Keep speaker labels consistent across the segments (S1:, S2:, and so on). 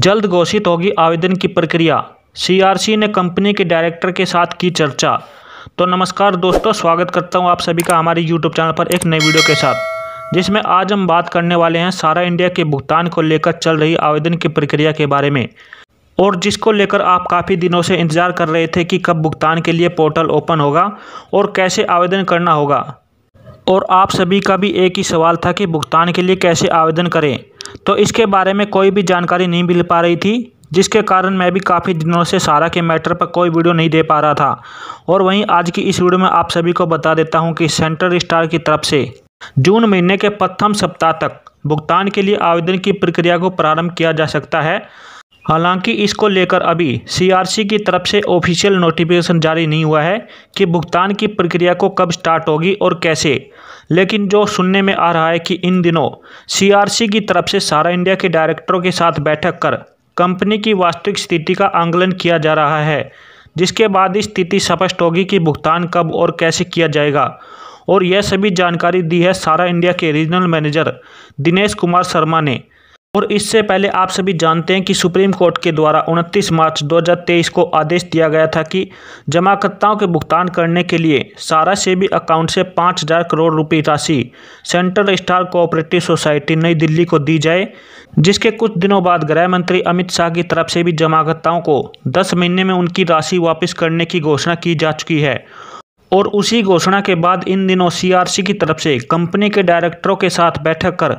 S1: जल्द घोषित होगी आवेदन की प्रक्रिया सीआरसी ने कंपनी के डायरेक्टर के साथ की चर्चा तो नमस्कार दोस्तों स्वागत करता हूं आप सभी का हमारे यूट्यूब चैनल पर एक नई वीडियो के साथ जिसमें आज हम बात करने वाले हैं सारा इंडिया के भुगतान को लेकर चल रही आवेदन की प्रक्रिया के बारे में और जिसको लेकर आप काफ़ी दिनों से इंतज़ार कर रहे थे कि कब भुगतान के लिए पोर्टल ओपन होगा और कैसे आवेदन करना होगा और आप सभी का भी एक ही सवाल था कि भुगतान के लिए कैसे आवेदन करें तो इसके बारे में कोई भी जानकारी नहीं मिल पा रही थी जिसके कारण मैं भी काफ़ी दिनों से सारा के मैटर पर कोई वीडियो नहीं दे पा रहा था और वहीं आज की इस वीडियो में आप सभी को बता देता हूं कि सेंटर स्टार की तरफ से जून महीने के प्रथम सप्ताह तक भुगतान के लिए आवेदन की प्रक्रिया को प्रारंभ किया जा सकता है हालांकि इसको लेकर अभी सीआरसी की तरफ से ऑफिशियल नोटिफिकेशन जारी नहीं हुआ है कि भुगतान की प्रक्रिया को कब स्टार्ट होगी और कैसे लेकिन जो सुनने में आ रहा है कि इन दिनों सीआरसी की तरफ से सारा इंडिया के डायरेक्टरों के साथ बैठक कर कंपनी की वास्तविक स्थिति का आंकलन किया जा रहा है जिसके बाद स्थिति स्पष्ट होगी कि भुगतान कब और कैसे किया जाएगा और यह सभी जानकारी दी है सारा इंडिया के रीजनल मैनेजर दिनेश कुमार शर्मा ने और इससे पहले आप सभी जानते हैं कि सुप्रीम कोर्ट के द्वारा 29 मार्च 2023 को आदेश दिया गया था कि जमाकर्ताओं के भुगतान करने के लिए सारा सेबी अकाउंट से 5000 करोड़ रुपए राशि सेंट्रल स्टार कोऑपरेटिव सोसाइटी नई दिल्ली को दी जाए जिसके कुछ दिनों बाद गृह मंत्री अमित शाह की तरफ से भी जमाकर्ताओं को दस महीने में उनकी राशि वापस करने की घोषणा की जा चुकी है और उसी घोषणा के बाद इन दिनों सीआरसी की तरफ से कंपनी के डायरेक्टरों के साथ बैठक कर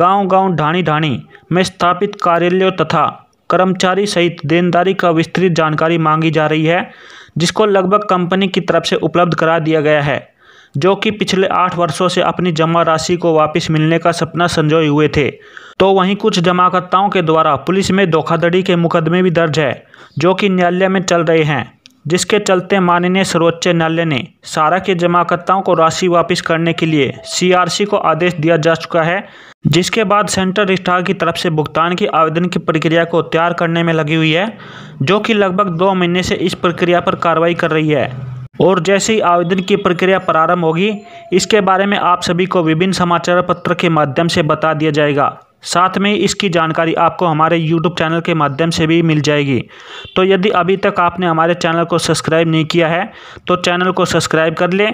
S1: गांव-गांव ढाणी ढाणी में स्थापित कार्यालयों तथा कर्मचारी सहित देनदारी का विस्तृत जानकारी मांगी जा रही है जिसको लगभग कंपनी की तरफ से उपलब्ध करा दिया गया है जो कि पिछले आठ वर्षों से अपनी जमा राशि को वापस मिलने का सपना संजोए हुए थे तो वहीं कुछ जमाकर्ताओं के द्वारा पुलिस में धोखाधड़ी के मुकदमे भी दर्ज है जो कि न्यायालय में चल रहे हैं जिसके चलते माननीय सर्वोच्च न्यायालय ने सारा के जमाकर्ताओं को राशि वापस करने के लिए सीआरसी को आदेश दिया जा चुका है जिसके बाद सेंट्रल स्टार की तरफ से भुगतान की आवेदन की प्रक्रिया को तैयार करने में लगी हुई है जो कि लगभग दो महीने से इस प्रक्रिया पर कार्रवाई कर रही है और जैसे ही आवेदन की प्रक्रिया प्रारंभ होगी इसके बारे में आप सभी को विभिन्न समाचार पत्र के माध्यम से बता दिया जाएगा साथ में इसकी जानकारी आपको हमारे YouTube चैनल के माध्यम से भी मिल जाएगी तो यदि अभी तक आपने हमारे चैनल को सब्सक्राइब नहीं किया है तो चैनल को सब्सक्राइब कर लें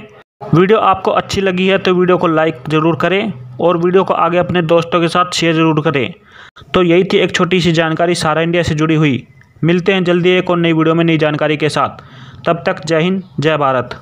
S1: वीडियो आपको अच्छी लगी है तो वीडियो को लाइक ज़रूर करें और वीडियो को आगे अपने दोस्तों के साथ शेयर ज़रूर करें तो यही थी एक छोटी सी जानकारी सारा इंडिया से जुड़ी हुई मिलते हैं जल्दी एक और नई वीडियो में नई जानकारी के साथ तब तक जय हिंद जय भारत